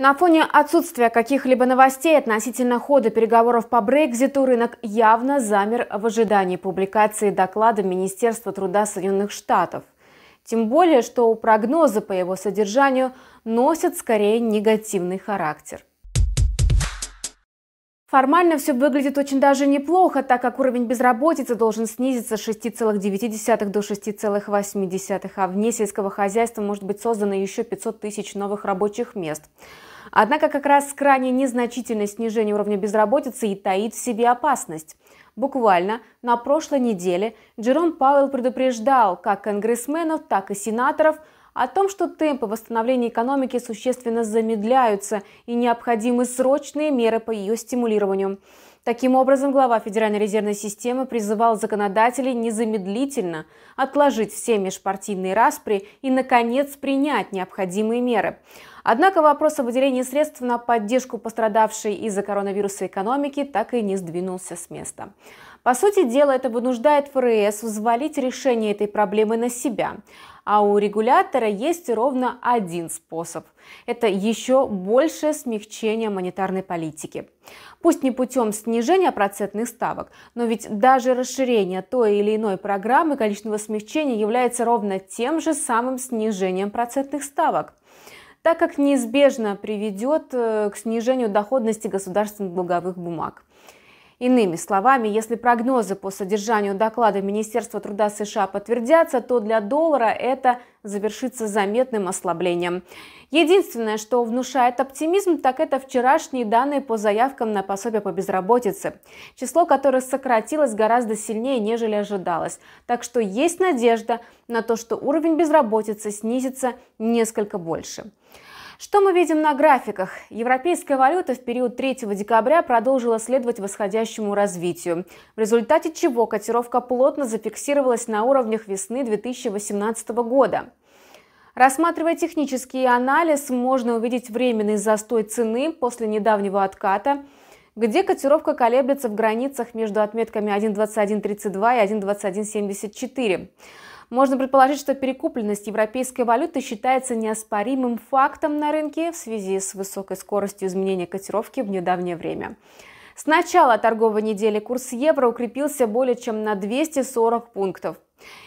На фоне отсутствия каких-либо новостей относительно хода переговоров по Брекзиту рынок явно замер в ожидании публикации доклада Министерства труда Соединенных Штатов. Тем более, что прогнозы по его содержанию носят скорее негативный характер. Формально все выглядит очень даже неплохо, так как уровень безработицы должен снизиться с 6,9 до 6,8, а вне сельского хозяйства может быть создано еще 500 тысяч новых рабочих мест. Однако как раз крайне незначительное снижение уровня безработицы и таит в себе опасность. Буквально на прошлой неделе Джером Пауэлл предупреждал как конгрессменов, так и сенаторов о том, что темпы восстановления экономики существенно замедляются и необходимы срочные меры по ее стимулированию. Таким образом, глава Федеральной резервной системы призывал законодателей незамедлительно отложить все межпартийные распри и, наконец, принять необходимые меры. Однако вопрос о выделении средств на поддержку пострадавшей из-за коронавируса экономики так и не сдвинулся с места. По сути дела, это вынуждает ФРС взвалить решение этой проблемы на себя а у регулятора есть ровно один способ. Это еще большее смягчение монетарной политики. Пусть не путем снижения процентных ставок, но ведь даже расширение той или иной программы количественного смягчения является ровно тем же самым снижением процентных ставок так как неизбежно приведет э, к снижению доходности государственных долговых бумаг. Иными словами, если прогнозы по содержанию доклада Министерства труда США подтвердятся, то для доллара это завершится заметным ослаблением. Единственное, что внушает оптимизм, так это вчерашние данные по заявкам на пособие по безработице, число которых сократилось гораздо сильнее, нежели ожидалось. Так что есть надежда на то, что уровень безработицы снизится несколько больше. Что мы видим на графиках? Европейская валюта в период 3 декабря продолжила следовать восходящему развитию, в результате чего котировка плотно зафиксировалась на уровнях весны 2018 года. Рассматривая технический анализ, можно увидеть временный застой цены после недавнего отката, где котировка колеблется в границах между отметками 1.2132 и 1.2174. Можно предположить, что перекупленность европейской валюты считается неоспоримым фактом на рынке в связи с высокой скоростью изменения котировки в недавнее время. С начала торговой недели курс евро укрепился более чем на 240 пунктов.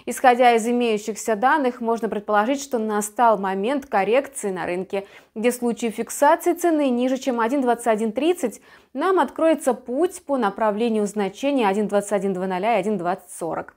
Исходя из имеющихся данных, можно предположить, что настал момент коррекции на рынке, где в случае фиксации цены ниже, чем 1.2130, нам откроется путь по направлению значения 1.21.00 и 1.2040.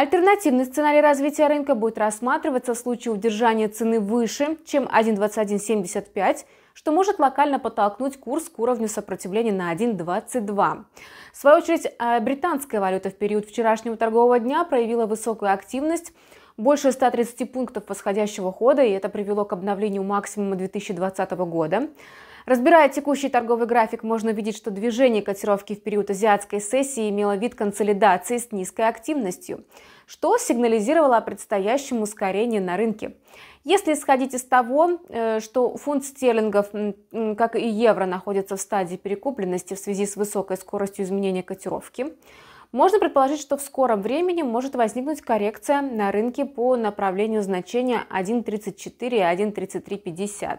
Альтернативный сценарий развития рынка будет рассматриваться в случае удержания цены выше, чем 1.2175, что может локально подтолкнуть курс к уровню сопротивления на 1.22. В свою очередь, э, британская валюта в период вчерашнего торгового дня проявила высокую активность – больше 130 пунктов восходящего хода, и это привело к обновлению максимума 2020 года. Разбирая текущий торговый график, можно видеть, что движение котировки в период азиатской сессии имело вид консолидации с низкой активностью, что сигнализировало о предстоящем ускорении на рынке. Если исходить из того, э, что фунт стерлингов, как и евро, находятся в стадии перекупленности в связи с высокой скоростью изменения котировки, можно предположить, что в скором времени может возникнуть коррекция на рынке по направлению значения 1.34 и 1.3350.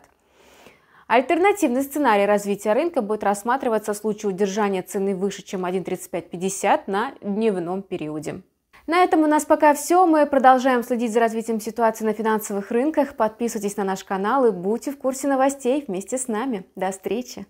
Альтернативный сценарий развития рынка будет рассматриваться в случае удержания цены выше, чем 1.3550 на дневном периоде. На этом у нас пока все. Мы продолжаем следить за развитием ситуации на финансовых рынках. Подписывайтесь на наш канал и будьте в курсе новостей вместе с нами. До встречи!